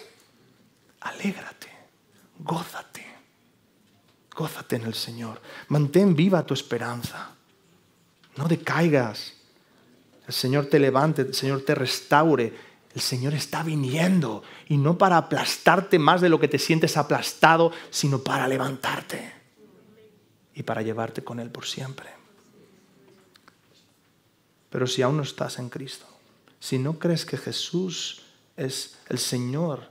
alégrate, gózate, gózate en el Señor, mantén viva tu esperanza, no decaigas el Señor te levante, el Señor te restaure. El Señor está viniendo y no para aplastarte más de lo que te sientes aplastado, sino para levantarte y para llevarte con Él por siempre. Pero si aún no estás en Cristo, si no crees que Jesús es el Señor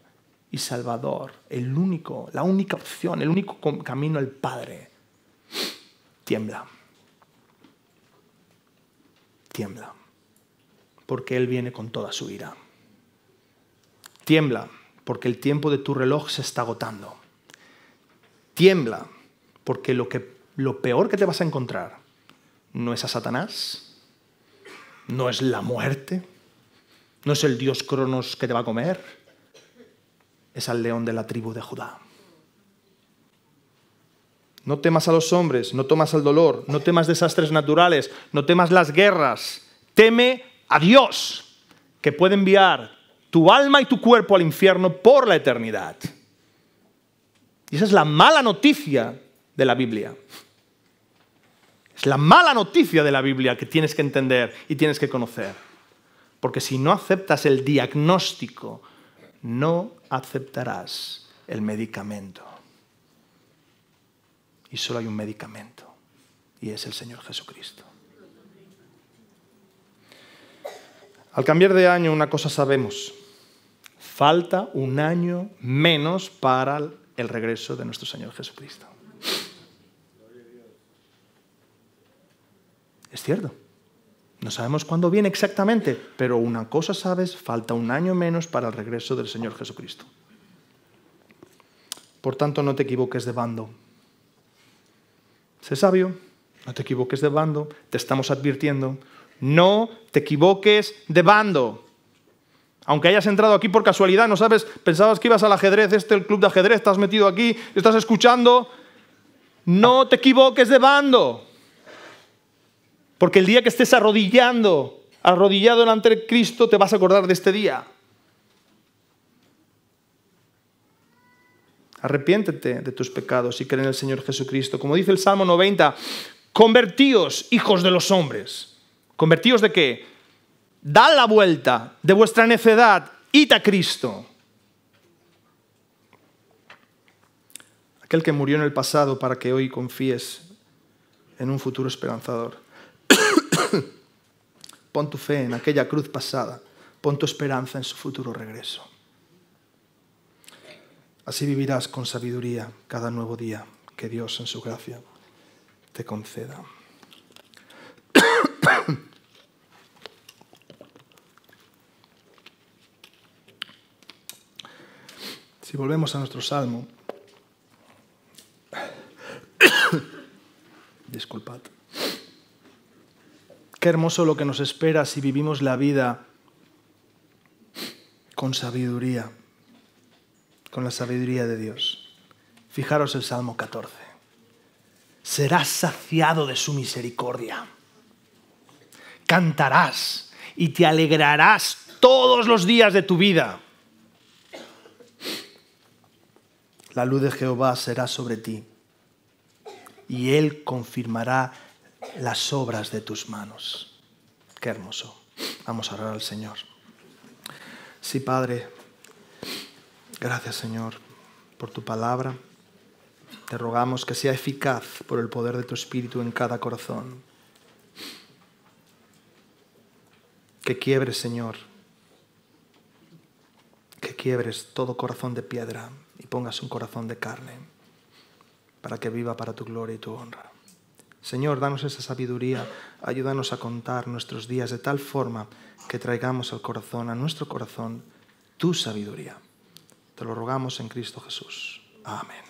y Salvador, el único, la única opción, el único camino el Padre, tiembla. Tiembla porque Él viene con toda su ira. Tiembla, porque el tiempo de tu reloj se está agotando. Tiembla, porque lo, que, lo peor que te vas a encontrar no es a Satanás, no es la muerte, no es el dios Cronos que te va a comer, es al león de la tribu de Judá. No temas a los hombres, no temas al dolor, no temas desastres naturales, no temas las guerras. Teme a Dios que puede enviar tu alma y tu cuerpo al infierno por la eternidad. Y esa es la mala noticia de la Biblia. Es la mala noticia de la Biblia que tienes que entender y tienes que conocer. Porque si no aceptas el diagnóstico, no aceptarás el medicamento. Y solo hay un medicamento, y es el Señor Jesucristo. Al cambiar de año, una cosa sabemos. Falta un año menos para el regreso de nuestro Señor Jesucristo. Es cierto. No sabemos cuándo viene exactamente, pero una cosa sabes, falta un año menos para el regreso del Señor Jesucristo. Por tanto, no te equivoques de bando. Sé sabio, no te equivoques de bando, te estamos advirtiendo, no te equivoques de bando. Aunque hayas entrado aquí por casualidad, no sabes, pensabas que ibas al ajedrez, este el club de ajedrez, estás metido aquí, estás escuchando. No te equivoques de bando. Porque el día que estés arrodillando, arrodillado delante de Cristo, te vas a acordar de este día. Arrepiéntete de tus pecados y cree en el Señor Jesucristo. Como dice el Salmo 90, convertíos, hijos de los hombres ¿Convertíos de qué? Da la vuelta de vuestra necedad, id a Cristo. Aquel que murió en el pasado para que hoy confíes en un futuro esperanzador. (coughs) pon tu fe en aquella cruz pasada, pon tu esperanza en su futuro regreso. Así vivirás con sabiduría cada nuevo día que Dios en su gracia te conceda. Si volvemos a nuestro salmo, (coughs) disculpad. Qué hermoso lo que nos espera si vivimos la vida con sabiduría, con la sabiduría de Dios. Fijaros el Salmo 14. Serás saciado de su misericordia. Cantarás y te alegrarás todos los días de tu vida. La luz de Jehová será sobre ti y Él confirmará las obras de tus manos. Qué hermoso. Vamos a orar al Señor. Sí, Padre, gracias Señor por tu palabra. Te rogamos que sea eficaz por el poder de tu Espíritu en cada corazón. Que quiebres, Señor, que quiebres todo corazón de piedra, y pongas un corazón de carne para que viva para tu gloria y tu honra. Señor, danos esa sabiduría, ayúdanos a contar nuestros días de tal forma que traigamos al corazón, a nuestro corazón, tu sabiduría. Te lo rogamos en Cristo Jesús. Amén.